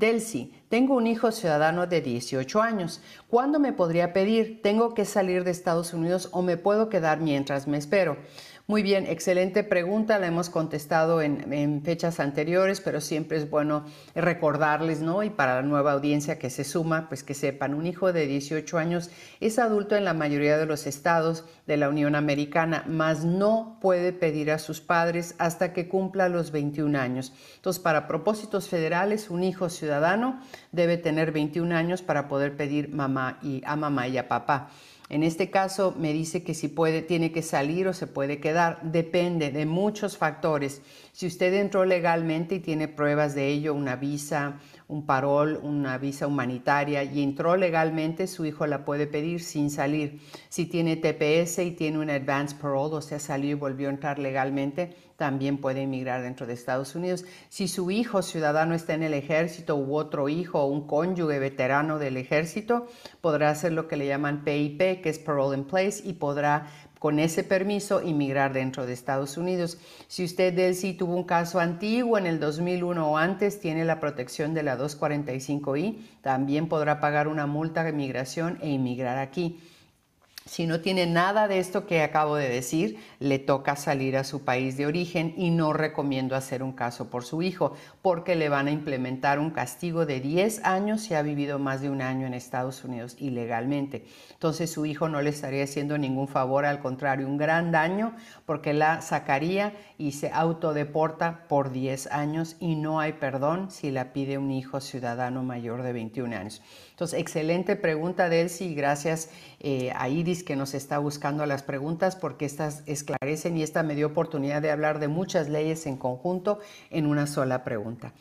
Delcy, tengo un hijo ciudadano de 18 años. ¿Cuándo me podría pedir? ¿Tengo que salir de Estados Unidos o me puedo quedar mientras me espero? Muy bien, excelente pregunta, la hemos contestado en, fechas anteriores, pero siempre es bueno recordarles, ¿no? Y para la nueva audiencia que se suma, pues que sepan, un hijo de 18 años es adulto en la mayoría de los estados de la Unión Americana, mas no puede pedir a sus padres hasta que cumpla los 21 años. Entonces, para propósitos federales, un hijo ciudadano ciudadano debe tener 21 años para poder pedir mamá y a mamá y a papá. En este caso me dice que si puede, tiene que salir o se puede quedar. Depende de muchos factores. Si usted entró legalmente y tiene pruebas de ello, una visa, un parol, una visa humanitaria y entró legalmente, su hijo la puede pedir sin salir. Si tiene TPS y tiene un advance parole, o sea, salió y volvió a entrar legalmente, también puede emigrar dentro de Estados Unidos. Si su hijo ciudadano está en el ejército u otro hijo o un cónyuge veterano del ejército, podrá hacer lo que le llaman PIP, que es Parole in Place y podrá con ese permiso inmigrar dentro de Estados Unidos. Si usted del sí tuvo un caso antiguo en el 2001 o antes, tiene la protección de la 245i, también podrá pagar una multa de inmigración e inmigrar aquí. Si no tiene nada de esto que acabo de decir, le toca salir a su país de origen y no recomiendo hacer un caso por su hijo, porque le van a implementar un castigo de 10 años si ha vivido más de un año en Estados Unidos ilegalmente. Entonces su hijo no le estaría haciendo ningún favor, al contrario, un gran daño, porque la sacaría y se autodeporta por 10 años y no hay perdón si la pide un hijo ciudadano mayor de 21 años. Entonces, excelente pregunta, Delcy, y gracias eh, a Iris que nos está buscando las preguntas porque estas esclarecen y esta me dio oportunidad de hablar de muchas leyes en conjunto en una sola pregunta.